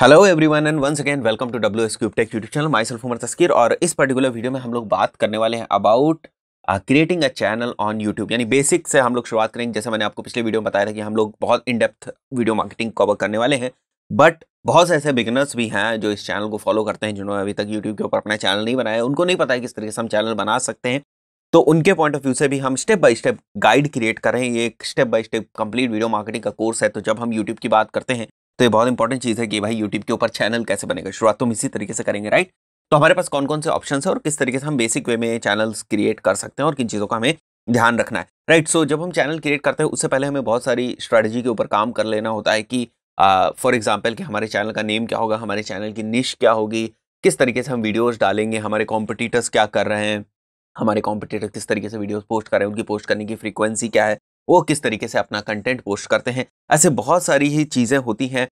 hello everyone and once again welcome to W S cube tech YouTube channel myself Umar Taskeer और इस particular video में हम लोग बात करने वाले हैं about creating a channel on YouTube यानी बेसिक से हम लोग शुरुआत करेंगे जैसे मैंने आपको पिछले वीडियो में बताया था कि हम लोग बहुत in depth video marketing cover करने वाले हैं बट बहुत से ऐसे बिगनर्स भी हैं जो इस चैनल को फॉलो करते हैं जिन्होंने अभी तक यूट्यूब के ऊपर अपना चैनल नहीं बनाया उनको नहीं पता है किस तरीके से हम चैनल बना सकते हैं तो उनके पॉइंट ऑफ व्यू से भी हम step by step guide create करें ये एक step by step complete video marketing का कोर्स है तो जब हम यूट्यूब की बात करते हैं तो ये बहुत इंपॉर्टेंट चीज़ है कि भाई यूट्यूब के ऊपर चैनल कैसे बनेगा शुरुआत तो हम इसी तरीके से करेंगे राइट तो हमारे पास कौन कौन से ऑप्शन है और किस तरीके से हम बेसिक वे में चैनल्स क्रिएट कर सकते हैं और किन चीज़ों का हमें ध्यान रखना है राइट सो जब हम चैनल क्रिएट करते हैं उससे पहले हमें बहुत सारी स्ट्रैटेजी के ऊपर काम कर लेना होता है कि फॉर uh, एग्जाम्पल कि हमारे चैनल का नेम क्या होगा हमारे चैनल की निश क्या होगी किस तरीके से हम वीडियोस डालेंगे हमारे कॉम्पिटिटर्स क्या कर रहे हैं हमारे कॉम्पिटिटर किस तरीके से वीडियोस पोस्ट कर रहे हैं उनकी पोस्ट करने की फ्रीक्वेंसी क्या है वो किस तरीके से अपना कंटेंट पोस्ट करते हैं ऐसे बहुत सारी ही चीज़ें होती हैं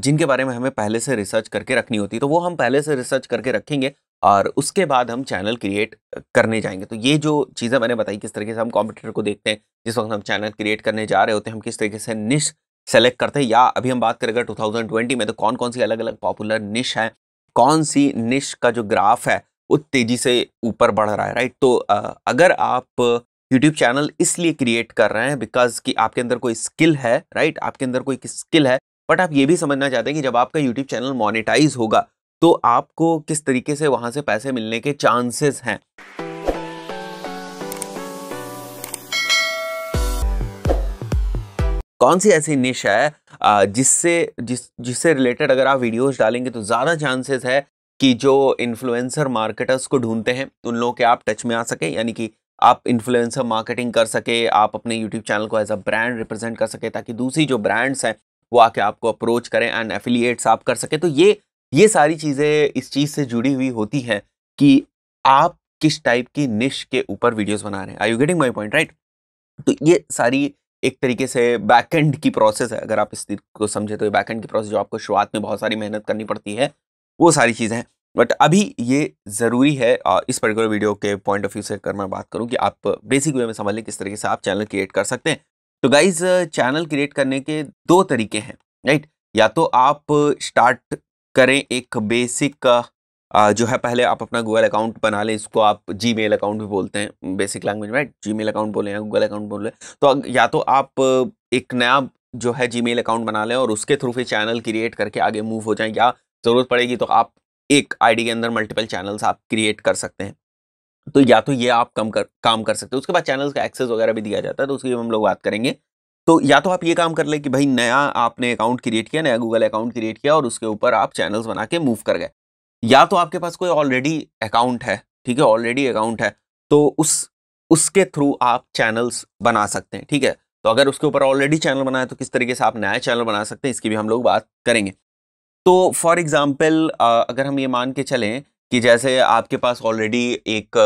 जिनके बारे में हमें पहले से रिसर्च करके रखनी होती है तो वो हम पहले से रिसर्च करके रखेंगे और उसके बाद हम चैनल क्रिएट करने जाएंगे तो ये जो चीज़ें मैंने बताई किस तरीके से हम कॉम्पिटिटर को देखते हैं जिस वक्त हम चैनल क्रिएट करने जा रहे होते हैं हम किस तरीके से निश सेलेक्ट करते हैं या अभी हम बात करें अगर ट्वेंटी में तो कौन कौन सी अलग अलग पॉपुलर निश है कौन सी निश का जो ग्राफ है वो तेज़ी से ऊपर बढ़ रहा है राइट तो अगर आप यूट्यूब चैनल इसलिए क्रिएट कर रहे हैं बिकॉज कि आपके अंदर कोई स्किल है राइट आपके अंदर कोई स्किल है बट आप ये भी समझना चाहते हैं कि जब आपका यूट्यूब चैनल मोनिटाइज होगा तो आपको किस तरीके से वहां से पैसे मिलने के चांसेस हैं कौन सी ऐसी निश है जिससे जिस जिससे रिलेटेड अगर आप वीडियोस डालेंगे तो ज़्यादा चांसेस है कि जो इन्फ्लुएंसर मार्केटर्स को ढूंढते हैं उन लोगों के आप टच में आ सकें यानी कि आप इन्फ्लुएंसर मार्केटिंग कर सके आप अपने यूट्यूब चैनल को एज अ ब्रांड रिप्रेजेंट कर सके ताकि दूसरी जो ब्रांड्स हैं वो आके आपको अप्रोच करें एंड एफिलिएट्स आप कर सके तो ये ये सारी चीज़ें इस चीज़ से जुड़ी हुई होती हैं कि आप किस टाइप की निश के ऊपर वीडियोस बना रहे हैं I you getting my point right तो ये सारी एक तरीके से बैकएंड की प्रोसेस है अगर आप इस को समझे तो ये बैकएंड की प्रोसेस जो आपको शुरुआत में बहुत सारी मेहनत करनी पड़ती है वो सारी चीज़ें हैं बट अभी ये ज़रूरी है इस पर्टिकुलर वीडियो के पॉइंट ऑफ व्यू से अगर मैं बात करूँ कि आप बेसिक वे में समझ लें किस तरीके से आप चैनल क्रिएट कर सकते हैं तो गाइज चैनल क्रिएट करने के दो तरीके हैं राइट या तो आप स्टार्ट करें एक बेसिक जो है पहले आप अपना गूगल अकाउंट बना लें इसको आप जी मेल अकाउंट भी बोलते हैं बेसिक लैंग्वेज में राइट जी मेल अकाउंट बोलें या गूगल अकाउंट बोलें तो या तो आप एक नया जो है जी मेल अकाउंट बना लें और उसके थ्रू फिर चैनल क्रिएट करके आगे मूव हो जाएँ या ज़रूरत पड़ेगी तो आप एक आईडी के अंदर मल्टीपल चैनल्स आप क्रिएट कर सकते हैं तो या तो ये आप कम कर काम कर सकते हो उसके बाद चैनल्स का एक्सेस वगैरह भी दिया जाता है तो उसकी हम लोग बात करेंगे तो या तो आप ये काम कर ले कि भाई नया आपने अकाउंट क्रिएट किया नया गूगल अकाउंट क्रिएट किया और उसके ऊपर आप चैनल्स बना के मूव कर गए या तो आपके पास कोई ऑलरेडी अकाउंट है ठीक है ऑलरेडी अकाउंट है तो उस उसके थ्रू आप चैनल्स बना सकते हैं ठीक है तो अगर उसके ऊपर ऑलरेडी चैनल बनाए तो किस तरीके से आप नया चैनल बना सकते हैं इसकी भी हम लोग बात करेंगे तो फॉर एग्ज़ाम्पल अगर हम ये मान के चलें कि जैसे आपके पास ऑलरेडी एक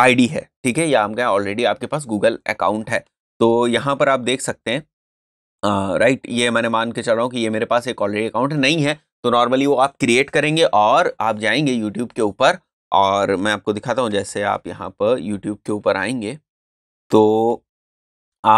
आईडी है ठीक है या हम कहें ऑलरेडी आपके पास गूगल अकाउंट है तो यहाँ पर आप देख सकते हैं राइट ये मैंने मान के चल रहा हूँ कि ये मेरे पास एक ऑलरेडी अकाउंट नहीं है तो नॉर्मली वो आप क्रिएट करेंगे और आप जाएंगे यूट्यूब के ऊपर और मैं आपको दिखाता हूँ जैसे आप यहाँ पर यूट्यूब के ऊपर आएंगे तो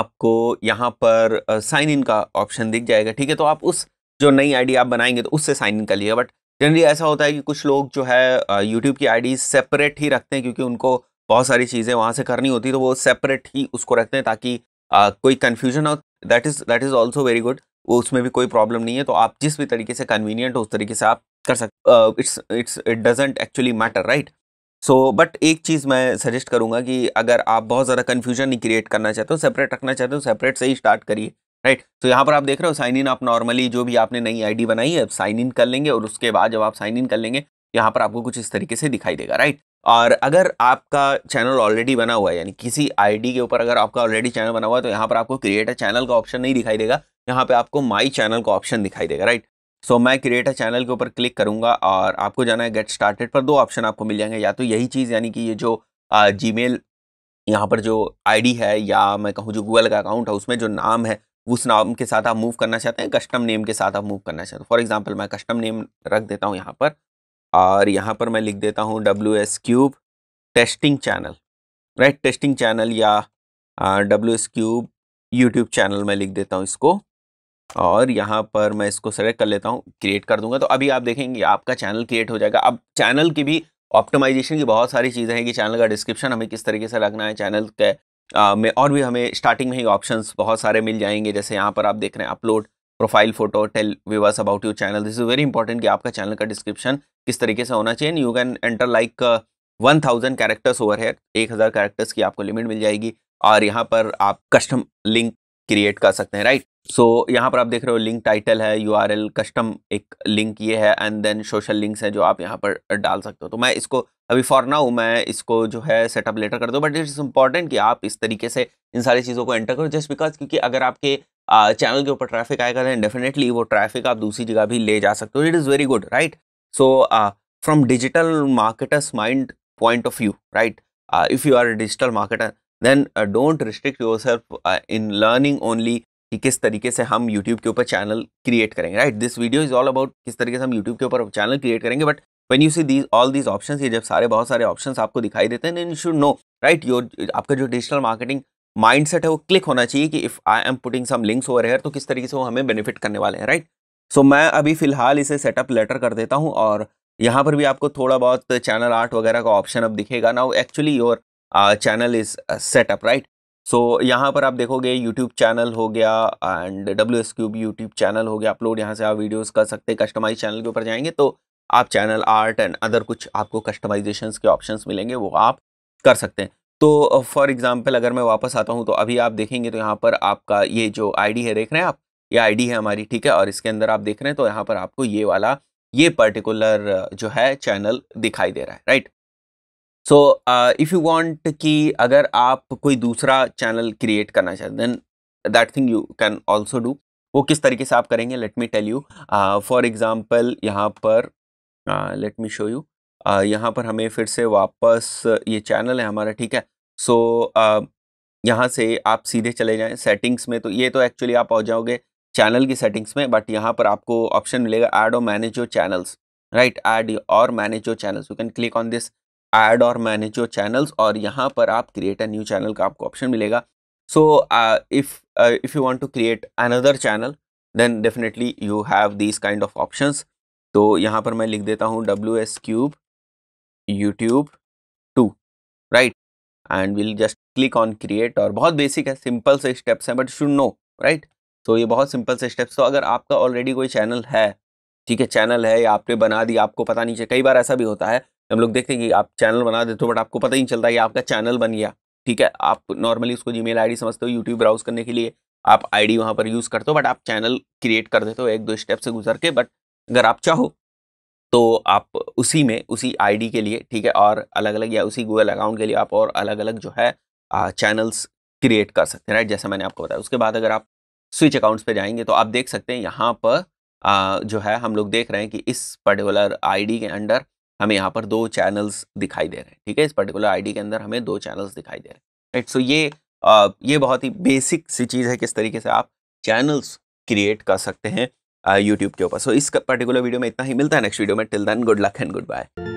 आपको यहाँ पर साइन इन का ऑप्शन दिख जाएगा ठीक है तो आप उस जो नई आईडी आप बनाएंगे तो उससे साइन इन कर लिए बट जनरली ऐसा होता है कि कुछ लोग जो है यूट्यूब की आईडी सेपरेट ही रखते हैं क्योंकि उनको बहुत सारी चीज़ें वहाँ से करनी होती तो वो सेपरेट ही उसको रखते हैं ताकि आ, कोई कन्फ्यूजन हो that is that is also very good वो उसमें भी कोई प्रॉब्लम नहीं है तो आप जिस भी तरीके से कन्वीनियंट हो उस तरीके से आप कर सकते it's it's it doesn't actually matter right so but एक चीज़ मैं सजेस्ट करूँगा कि अगर आप बहुत ज़्यादा कन्फ्यूजन नहीं क्रिएट करना चाहते हो सेपरेट रखना चाहते हो सेपरेट से ही स्टार्ट करिए राइट तो यहाँ पर आप देख रहे हो साइन इन आप नॉर्मली जो भी आपने नई आईडी बनाई है साइन इन कर लेंगे और उसके बाद जब आप साइन इन कर लेंगे यहाँ पर आपको कुछ इस तरीके से दिखाई देगा राइट और अगर आपका चैनल ऑलरेडी बना हुआ है यानी किसी आईडी के ऊपर अगर आपका ऑलरेडी चैनल बना हुआ है तो यहाँ पर आपको क्रिएट अ चैनल का ऑप्शन नहीं दिखाई देगा यहाँ पर आपको माई चैनल का ऑप्शन दिखाई देगा राइट सो मैं क्रिएट अ चैनल के ऊपर क्लिक करूँगा और आपको जाना है गेट स्टार्टेड पर दो ऑप्शन आपको मिल जाएंगे या तो यही चीज़ यानी कि ये जो जी मेल यहाँ पर जो आई है या मैं कहूँ जो गूगल का अकाउंट है उसमें जो नाम है उस नाम के साथ आप मूव करना चाहते हैं कस्टम नेम के साथ आप मूव करना चाहते हैं फॉर एग्जाम्पल मैं कस्टम नेम रख देता हूँ यहाँ पर और यहाँ पर मैं लिख देता हूँ W S cube testing channel right testing channel या W S cube YouTube channel मैं लिख देता हूँ इसको और यहाँ पर मैं इसको सेलेक्ट कर लेता हूँ क्रिएट कर दूंगा तो अभी आप देखेंगे आपका चैनल क्रिएट हो जाएगा अब चैनल की भी ऑप्टिमाइजेशन की बहुत सारी चीज़ें हैं कि चैनल का डिस्क्रिप्शन हमें किस तरीके से रखना है चैनल के में और भी हमें स्टार्टिंग में ही ऑप्शंस बहुत सारे मिल जाएंगे जैसे यहाँ पर आप देख रहे हैं upload profile photo tell viewers about your channel this is very important कि आपका चैनल का डिस्क्रिप्शन किस तरीके से होना चाहिए you can enter like one thousand characters over है एक हज़ार कैरेक्टर्स की आपको लिमिट मिल जाएगी और यहाँ पर आप कस्टम लिंक क्रिएट कर सकते हैं राइट सो so, यहाँ पर आप देख रहे हो लिंक टाइटल है यू कस्टम एक लिंक ये है एंड देन सोशल लिंक्स हैं जो आप यहाँ पर डाल सकते हो तो मैं इसको अभी फॉर नाउ मैं इसको जो है सेटअप लेटर कर दूँ बट इट्स इंपॉर्टेंट कि आप इस तरीके से इन सारी चीज़ों को एंटर करो जस्ट बिकॉज क्योंकि अगर आपके चैनल के ऊपर ट्रैफिक आएगा दैन डेफिनेटली वो ट्रैफिक आप दूसरी जगह भी ले जा सकते हो it is very good right so from digital marketers mind point of view right if you are digital marketer then don't restrict yourself in learning only कि किस तरीके से हम यूट्यूब के ऊपर चैनल क्रिएट करेंगे right this video is all about किस तरीके से हम यूट्यूब के ऊपर चैनल क्रिएट करेंगे but when you see these all these option ये जब सारे बहुत सारे ऑप्शन आपको दिखाई देते हैं you should know right your आपका जो डिजिटल मार्केटिंग माइंड सेट है वो क्लिक होना चाहिए कि if I am putting some links over here तो किस तरीके से वो हमें बेनिफिट करने वाले हैं राइट सो मैं अभी फ़िलहाल इसे सेटअप लेटर कर देता हूँ और यहाँ पर भी आपको थोड़ा बहुत चैनल आर्ट वगैरह का ऑप्शन अब दिखेगा ना actually your channel is setup right so so, यहाँ पर आप देखोगे यूट्यूब चैनल हो गया and W S cube YouTube channel हो गया अपलोड यहाँ से आप वीडियोस कर सकते हैं कस्टमाइज चैनल के ऊपर जाएंगे तो आप चैनल आर्ट एंड अदर कुछ आपको कस्टमाइजेशन के ऑप्शन मिलेंगे वो आप कर सकते हैं तो फॉर uh, एग्जाम्पल अगर मैं वापस आता हूँ तो अभी आप देखेंगे तो यहाँ पर आपका ये जो आई है देख रहे हैं आप ये आई है हमारी ठीक है और इसके अंदर आप देख रहे हैं तो यहाँ पर आपको ये वाला ये पर्टिकुलर uh, जो है चैनल दिखाई दे रहा है right so if you want कि अगर आप कोई दूसरा चैनल क्रिएट करना चाहते then that thing you can also do वो किस तरीके से आप करेंगे let me tell you for example यहाँ पर लेट मी शो यू यहाँ पर हमें फिर से वापस ये चैनल है हमारा ठीक है सो so, uh, यहाँ से आप सीधे चले जाएं सेटिंग्स में तो ये तो एक्चुअली आप पहुँच जाओगे चैनल की सेटिंग्स में बट यहाँ पर आपको ऑप्शन मिलेगा ऐड और manage your channels right add और manage your channels you can click on this add और मैनेज योर चैनल्स और यहाँ पर आप क्रिएट अ न्यू चैनल का आपको ऑप्शन मिलेगा so if if you want to create another channel then definitely you have this kind of options तो यहाँ पर मैं लिख देता हूँ W S cube YouTube two right and will just click on create और बहुत बेसिक है सिंपल से स्टेप्स हैं बट शुड नो राइट तो ये बहुत सिंपल से स्टेप्स तो अगर आपका ऑलरेडी कोई चैनल है ठीक है चैनल है या आपने बना दिया आपको पता नहीं चाहिए कई बार ऐसा भी होता है हम लोग देखते हैं कि आप चैनल बना देते हो बट आपको पता ही नहीं चलता कि आपका चैनल बन गया ठीक है आप नॉर्मली उसको जी मेल समझते हो यूट्यूब ब्राउज करने के लिए आप आईडी वहाँ पर यूज़ करते हो बट आप चैनल क्रिएट कर देते हो एक दो स्टेप से गुजर के बट अगर आप चाहो तो आप उसी में उसी आईडी के लिए ठीक है और अलग अलग या उसी गूगल अकाउंट के लिए आप और अलग अलग जो है चैनल्स क्रिएट कर सकते हैं राइट जैसा मैंने आपको बताया उसके बाद अगर आप स्विच अकाउंट्स पे जाएंगे तो आप देख सकते हैं यहाँ पर आ, जो है हम लोग देख रहे हैं कि इस पर्टिकुलर आईडी के अंडर हमें यहाँ पर दो चैनल्स दिखाई दे रहे हैं ठीक है इस पर्टिकुलर आईडी के अंदर हमें दो चैनल्स दिखाई दे रहे हैं राइट सो ये आ, ये बहुत ही बेसिक सी चीज़ है किस तरीके से आप चैनल्स क्रिएट कर सकते हैं यूट्यूब के ऊपर सो इस पर्टिकुलर वीडियो में इतना ही मिलता है नेक्स्ट वीडियो में till then good luck and good bye